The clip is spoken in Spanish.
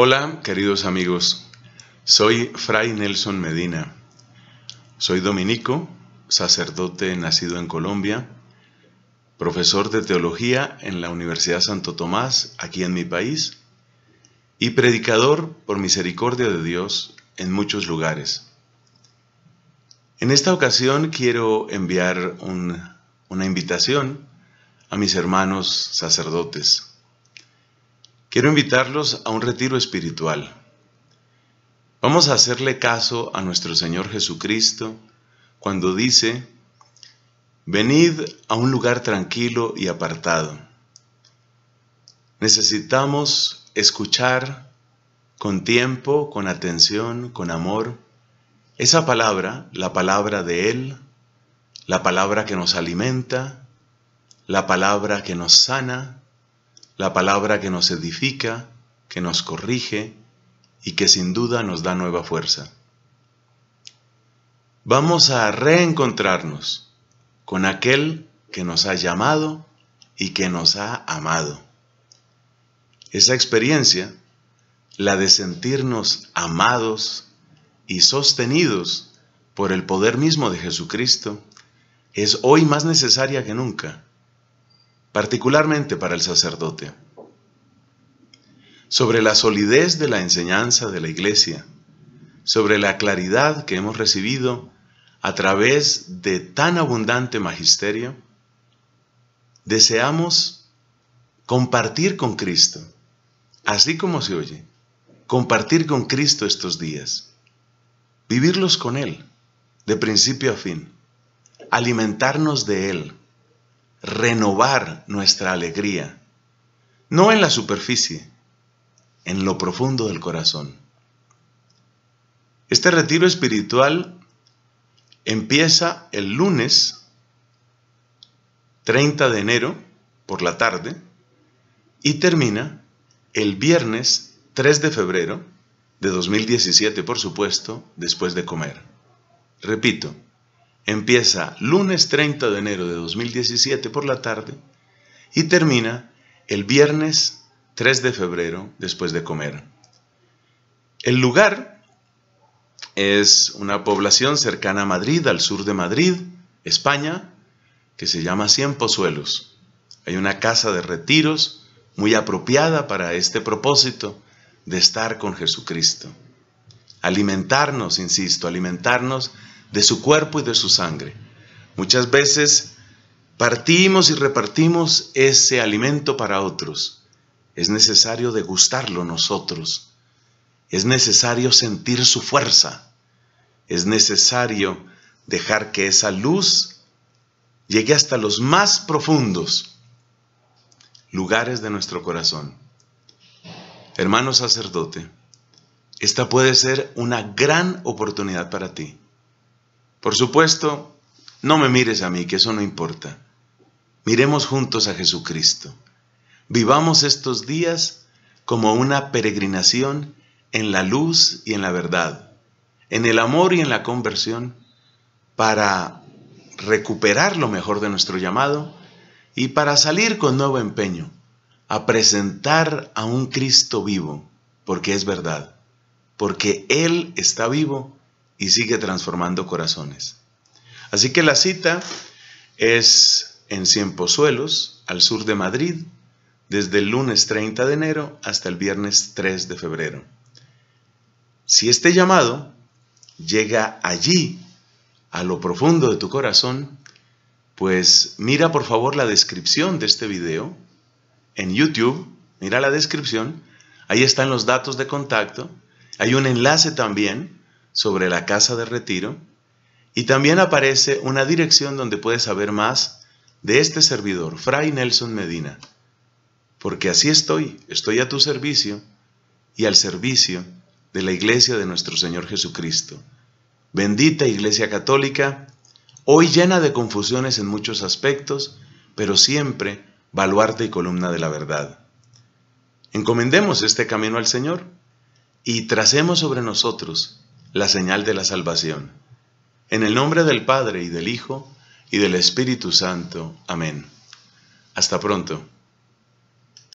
Hola, queridos amigos. Soy Fray Nelson Medina. Soy dominico, sacerdote nacido en Colombia, profesor de teología en la Universidad Santo Tomás, aquí en mi país, y predicador por misericordia de Dios en muchos lugares. En esta ocasión quiero enviar una invitación a mis hermanos sacerdotes. Quiero invitarlos a un retiro espiritual. Vamos a hacerle caso a nuestro Señor Jesucristo cuando dice, venid a un lugar tranquilo y apartado. Necesitamos escuchar con tiempo, con atención, con amor, esa palabra, la palabra de Él, la palabra que nos alimenta, la palabra que nos sana, la palabra que nos edifica, que nos corrige y que sin duda nos da nueva fuerza. Vamos a reencontrarnos con aquel que nos ha llamado y que nos ha amado. Esa experiencia, la de sentirnos amados y sostenidos por el poder mismo de Jesucristo, es hoy más necesaria que nunca particularmente para el sacerdote. Sobre la solidez de la enseñanza de la Iglesia, sobre la claridad que hemos recibido a través de tan abundante magisterio, deseamos compartir con Cristo, así como se oye, compartir con Cristo estos días, vivirlos con Él, de principio a fin, alimentarnos de Él, renovar nuestra alegría, no en la superficie, en lo profundo del corazón. Este retiro espiritual empieza el lunes 30 de enero por la tarde y termina el viernes 3 de febrero de 2017, por supuesto, después de comer. Repito, Empieza lunes 30 de enero de 2017 por la tarde y termina el viernes 3 de febrero después de comer. El lugar es una población cercana a Madrid, al sur de Madrid, España, que se llama Cien Pozuelos. Hay una casa de retiros muy apropiada para este propósito de estar con Jesucristo. Alimentarnos, insisto, alimentarnos de su cuerpo y de su sangre. Muchas veces partimos y repartimos ese alimento para otros. Es necesario degustarlo nosotros. Es necesario sentir su fuerza. Es necesario dejar que esa luz llegue hasta los más profundos lugares de nuestro corazón. Hermano sacerdote, esta puede ser una gran oportunidad para ti. Por supuesto, no me mires a mí, que eso no importa. Miremos juntos a Jesucristo. Vivamos estos días como una peregrinación en la luz y en la verdad, en el amor y en la conversión, para recuperar lo mejor de nuestro llamado y para salir con nuevo empeño a presentar a un Cristo vivo, porque es verdad, porque Él está vivo y sigue transformando corazones. Así que la cita es en Ciempozuelos, al sur de Madrid, desde el lunes 30 de enero hasta el viernes 3 de febrero. Si este llamado llega allí, a lo profundo de tu corazón, pues mira por favor la descripción de este video en YouTube, mira la descripción, ahí están los datos de contacto, hay un enlace también sobre la casa de retiro y también aparece una dirección donde puedes saber más de este servidor, Fray Nelson Medina. Porque así estoy, estoy a tu servicio y al servicio de la iglesia de nuestro Señor Jesucristo. Bendita Iglesia Católica, hoy llena de confusiones en muchos aspectos, pero siempre baluarte y columna de la verdad. Encomendemos este camino al Señor y tracemos sobre nosotros la señal de la salvación. En el nombre del Padre y del Hijo y del Espíritu Santo. Amén. Hasta pronto.